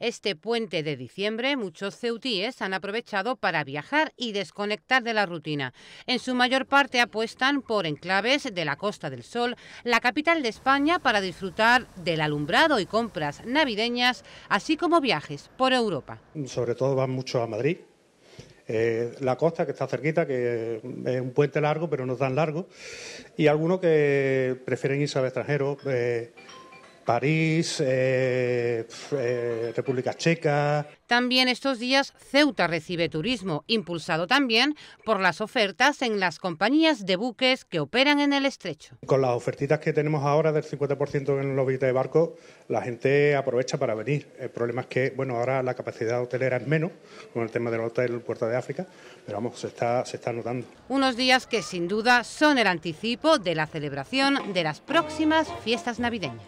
Este puente de diciembre muchos ceutíes han aprovechado para viajar y desconectar de la rutina. En su mayor parte apuestan por enclaves de la Costa del Sol, la capital de España, para disfrutar del alumbrado y compras navideñas, así como viajes por Europa. Sobre todo van mucho a Madrid, eh, la costa que está cerquita, que es un puente largo, pero no tan largo, y algunos que prefieren irse al extranjero, eh, París, eh, República Checa. También estos días Ceuta recibe turismo, impulsado también por las ofertas en las compañías de buques que operan en el estrecho. Con las ofertitas que tenemos ahora del 50% en los billetes de barco, la gente aprovecha para venir. El problema es que, bueno, ahora la capacidad hotelera es menos con el tema del hotel puerto de África, pero vamos, se está, se está notando. Unos días que sin duda son el anticipo de la celebración de las próximas fiestas navideñas.